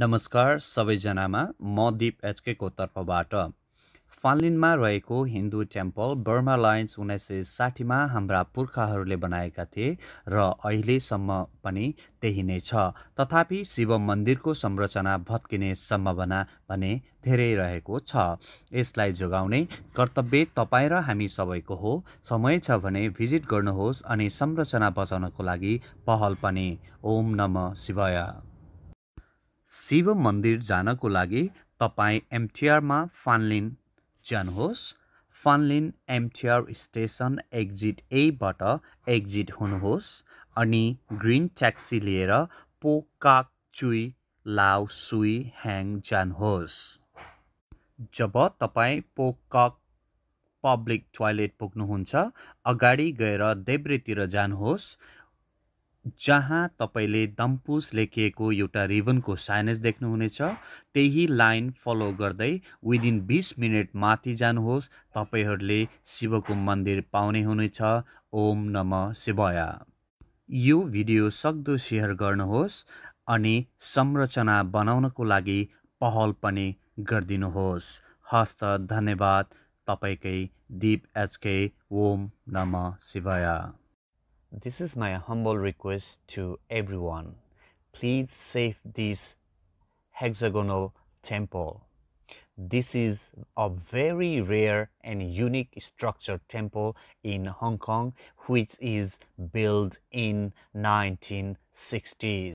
नमस्कार सबैजनामा म दिप एचकेको तर्फबाट फानलिनमा रहेको हिन्दू टेम्पल बर्मा लायन्स उन्नाइस सय साठीमा हाम्रा पुर्खाहरूले बनाएका थिए र अहिलेसम्म पनि त्यही नै छ तथापि शिव मन्दिरको संरचना भत्किने सम्भावना भने धेरै रहेको छ यसलाई जोगाउने कर्तव्य तपाईँ र हामी सबैको हो समय छ भने भिजिट गर्नुहोस् अनि संरचना बचाउनको लागि पहल पनि ओम नम शिवाय शिव मन्दिर जानको लागि तपाईँ एमटिआरमा फानलिन जानुहोस् फानलिन एमटिआर स्टेसन एक्जिट एबाट एक्जिट हुनुहोस् अनि ग्रिन ट्याक्सी लिएर पोकाक चुई लाउ सुई ह्याङ जानुहोस् जब तपाईँ पोकाक पब्लिक टोयलेट पुग्नुहुन्छ अगाडि गएर देब्रेतिर जानुहोस् जहाँ तपाईँले दम्पुस लेखिएको एउटा रिबनको साइनेज देख्नुहुनेछ त्यही लाइन फलो गर्दै विदिन बिस मिनट माथि जानुहोस् तपाईँहरूले शिवको मन्दिर पाउने हुनेछ ओम नम शिवाय यो भिडियो सक्दो सेयर गर्नुहोस् अनि संरचना बनाउनको लागि पहल पनि गरिदिनुहोस् हस्त धन्यवाद तपाईँकै दिप एचके ओम नम शिवाय This is my humble request to everyone. Please save this hexagonal temple. This is a very rare and unique structure temple in Hong Kong which is built in 1960s.